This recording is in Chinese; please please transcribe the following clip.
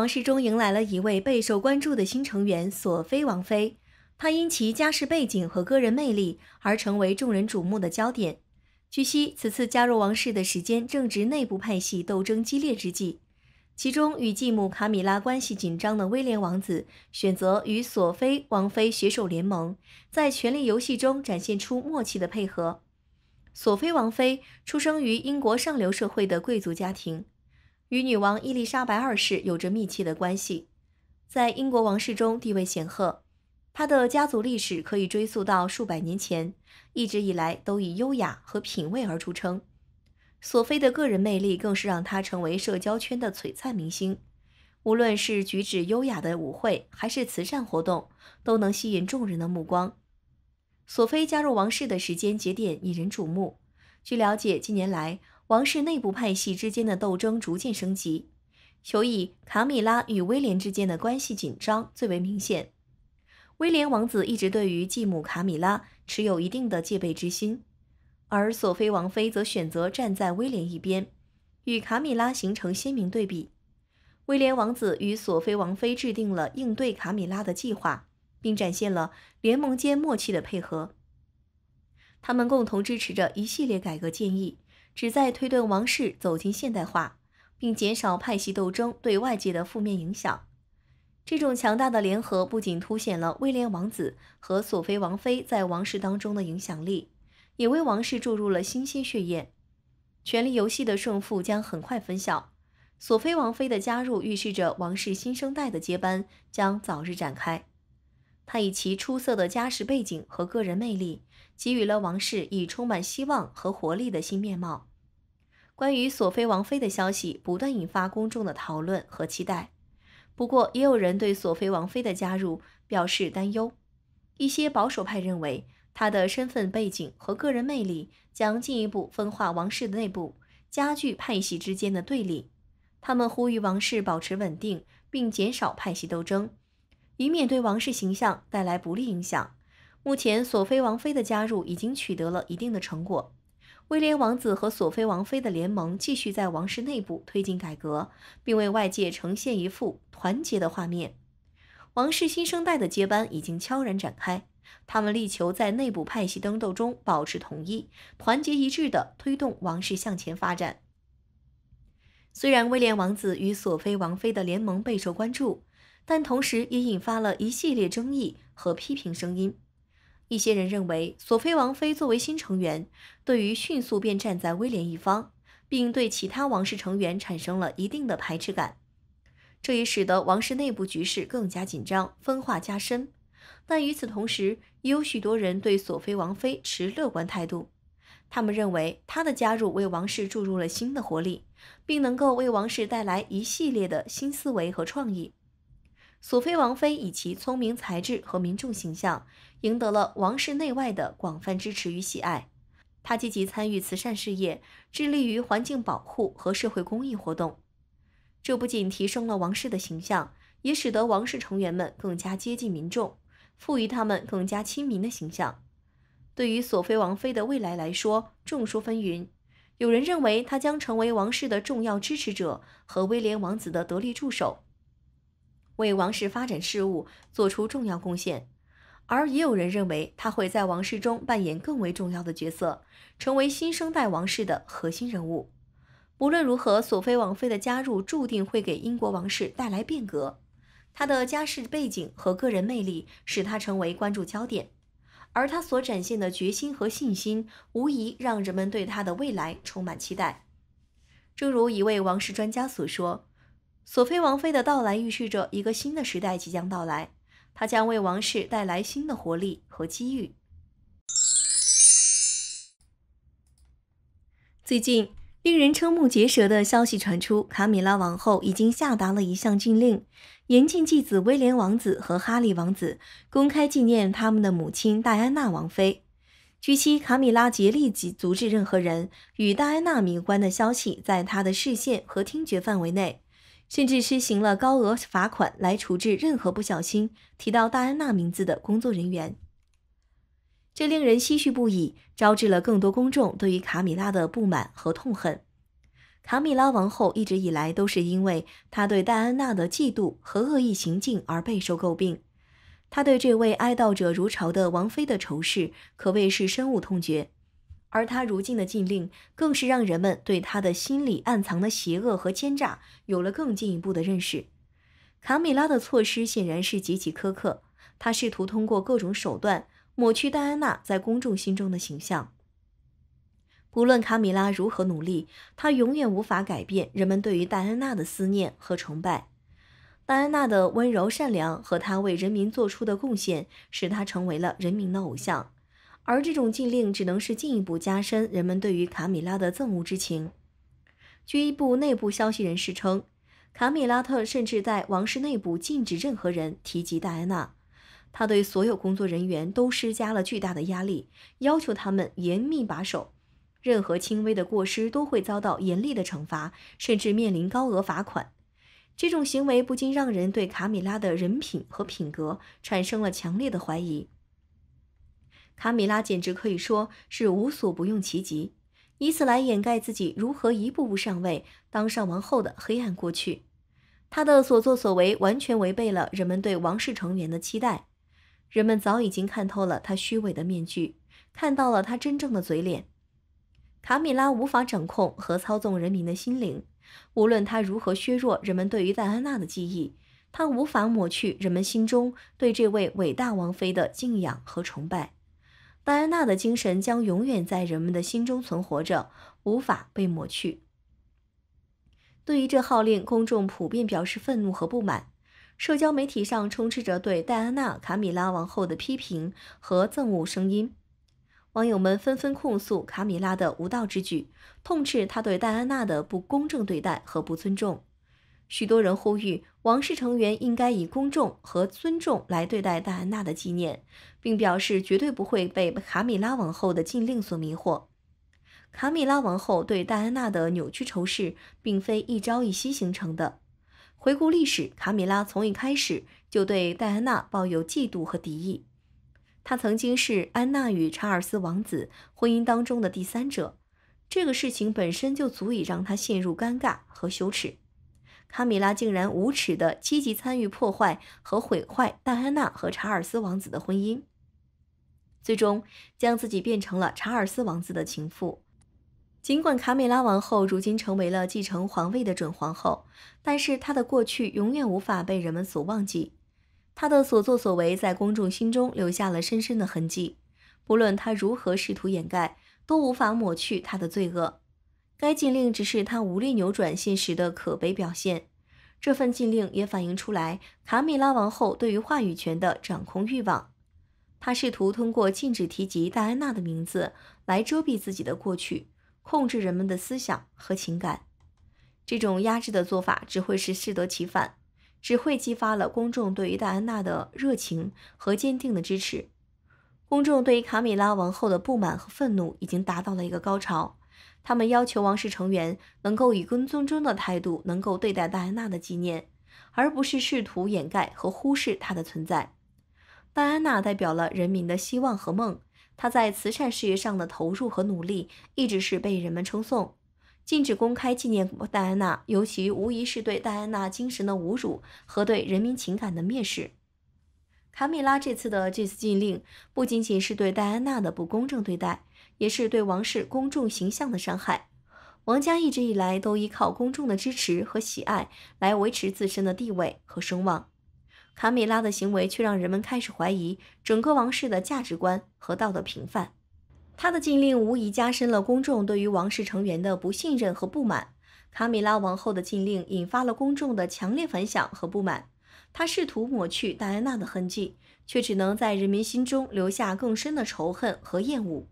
王室中迎来了一位备受关注的新成员索菲王妃，她因其家世背景和个人魅力而成为众人瞩目的焦点。据悉，此次加入王室的时间正值内部派系斗争激烈之际，其中与继母卡米拉关系紧张的威廉王子选择与索菲王妃携手联盟，在权力游戏中展现出默契的配合。索菲王妃出生于英国上流社会的贵族家庭。与女王伊丽莎白二世有着密切的关系，在英国王室中地位显赫。她的家族历史可以追溯到数百年前，一直以来都以优雅和品味而出称。索菲的个人魅力更是让她成为社交圈的璀璨明星。无论是举止优雅的舞会，还是慈善活动，都能吸引众人的目光。索菲加入王室的时间节点引人瞩目。据了解，近年来。王室内部派系之间的斗争逐渐升级，尤以卡米拉与威廉之间的关系紧张最为明显。威廉王子一直对于继母卡米拉持有一定的戒备之心，而索菲王妃则选择站在威廉一边，与卡米拉形成鲜明对比。威廉王子与索菲王妃制定了应对卡米拉的计划，并展现了联盟间默契的配合。他们共同支持着一系列改革建议。旨在推动王室走进现代化，并减少派系斗争对外界的负面影响。这种强大的联合不仅凸显了威廉王子和索菲王妃在王室当中的影响力，也为王室注入了新鲜血液。权力游戏的胜负将很快分晓。索菲王妃的加入预示着王室新生代的接班将早日展开。他以其出色的家世背景和个人魅力，给予了王室以充满希望和活力的新面貌。关于索菲王妃的消息不断引发公众的讨论和期待，不过也有人对索菲王妃的加入表示担忧。一些保守派认为，她的身份背景和个人魅力将进一步分化王室的内部，加剧派系之间的对立。他们呼吁王室保持稳定，并减少派系斗争。以免对王室形象带来不利影响。目前，索菲王妃的加入已经取得了一定的成果。威廉王子和索菲王妃的联盟继续在王室内部推进改革，并为外界呈现一幅团结的画面。王室新生代的接班已经悄然展开，他们力求在内部派系争斗中保持统一，团结一致地推动王室向前发展。虽然威廉王子与索菲王妃的联盟备受关注。但同时也引发了一系列争议和批评声音。一些人认为，索菲王妃作为新成员，对于迅速便站在威廉一方，并对其他王室成员产生了一定的排斥感，这也使得王室内部局势更加紧张，分化加深。但与此同时，也有许多人对索菲王妃持乐观态度，他们认为她的加入为王室注入了新的活力，并能够为王室带来一系列的新思维和创意。索菲王妃以其聪明才智和民众形象，赢得了王室内外的广泛支持与喜爱。她积极参与慈善事业，致力于环境保护和社会公益活动。这不仅提升了王室的形象，也使得王室成员们更加接近民众，赋予他们更加亲民的形象。对于索菲王妃的未来来说，众说纷纭。有人认为她将成为王室的重要支持者和威廉王子的得力助手。为王室发展事务做出重要贡献，而也有人认为他会在王室中扮演更为重要的角色，成为新生代王室的核心人物。不论如何，索菲王妃的加入注定会给英国王室带来变革。她的家世背景和个人魅力使她成为关注焦点，而她所展现的决心和信心无疑让人们对她的未来充满期待。正如一位王室专家所说。索菲王妃的到来预示着一个新的时代即将到来，她将为王室带来新的活力和机遇。最近，令人瞠目结舌的消息传出：卡米拉王后已经下达了一项禁令，严禁继子威廉王子和哈利王子公开纪念他们的母亲戴安娜王妃。据悉，卡米拉竭力阻止任何人与戴安娜迷关的消息在他的视线和听觉范围内。甚至施行了高额罚款来处置任何不小心提到戴安娜名字的工作人员，这令人唏嘘不已，招致了更多公众对于卡米拉的不满和痛恨。卡米拉王后一直以来都是因为她对戴安娜的嫉妒和恶意行径而备受诟病，她对这位哀悼者如潮的王妃的仇视可谓是深恶痛绝。而他如今的禁令，更是让人们对他的心里暗藏的邪恶和奸诈有了更进一步的认识。卡米拉的措施显然是极其苛刻，他试图通过各种手段抹去戴安娜在公众心中的形象。不论卡米拉如何努力，他永远无法改变人们对于戴安娜的思念和崇拜。戴安娜的温柔善良和她为人民做出的贡献，使他成为了人民的偶像。而这种禁令只能是进一步加深人们对于卡米拉的憎恶之情。据一部内部消息人士称，卡米拉特甚至在王室内部禁止任何人提及戴安娜。他对所有工作人员都施加了巨大的压力，要求他们严密把守，任何轻微的过失都会遭到严厉的惩罚，甚至面临高额罚款。这种行为不禁让人对卡米拉的人品和品格产生了强烈的怀疑。卡米拉简直可以说是无所不用其极，以此来掩盖自己如何一步步上位、当上王后的黑暗过去。她的所作所为完全违背了人们对王室成员的期待，人们早已经看透了她虚伪的面具，看到了她真正的嘴脸。卡米拉无法掌控和操纵人民的心灵，无论她如何削弱人们对于戴安娜的记忆，她无法抹去人们心中对这位伟大王妃的敬仰和崇拜。戴安娜的精神将永远在人们的心中存活着，无法被抹去。对于这号令，公众普遍表示愤怒和不满，社交媒体上充斥着对戴安娜、卡米拉王后的批评和憎恶声音。网友们纷纷控诉卡米拉的无道之举，痛斥她对戴安娜的不公正对待和不尊重。许多人呼吁王室成员应该以公众和尊重来对待戴安娜的纪念，并表示绝对不会被卡米拉王后的禁令所迷惑。卡米拉王后对戴安娜的扭曲仇视并非一朝一夕形成的。回顾历史，卡米拉从一开始就对戴安娜抱有嫉妒和敌意。她曾经是安娜与查尔斯王子婚姻当中的第三者，这个事情本身就足以让她陷入尴尬和羞耻。卡米拉竟然无耻的积极参与破坏和毁坏戴安娜和查尔斯王子的婚姻，最终将自己变成了查尔斯王子的情妇。尽管卡米拉王后如今成为了继承皇位的准皇后，但是她的过去永远无法被人们所忘记。她的所作所为在公众心中留下了深深的痕迹，不论她如何试图掩盖，都无法抹去她的罪恶。该禁令只是他无力扭转现实的可悲表现。这份禁令也反映出来卡米拉王后对于话语权的掌控欲望。他试图通过禁止提及戴安娜的名字来遮蔽自己的过去，控制人们的思想和情感。这种压制的做法只会是适得其反，只会激发了公众对于戴安娜的热情和坚定的支持。公众对于卡米拉王后的不满和愤怒已经达到了一个高潮。他们要求王室成员能够以更尊重的态度，能够对待戴安娜的纪念，而不是试图掩盖和忽视她的存在。戴安娜代表了人民的希望和梦，她在慈善事业上的投入和努力一直是被人们称颂。禁止公开纪念戴安娜，尤其无疑是对戴安娜精神的侮辱和对人民情感的蔑视。卡米拉这次的这次禁令，不仅仅是对戴安娜的不公正对待。也是对王室公众形象的伤害。王家一直以来都依靠公众的支持和喜爱来维持自身的地位和声望，卡米拉的行为却让人们开始怀疑整个王室的价值观和道德评判。他的禁令无疑加深了公众对于王室成员的不信任和不满。卡米拉王后的禁令引发了公众的强烈反响和不满。他试图抹去戴安娜的痕迹，却只能在人民心中留下更深的仇恨和厌恶。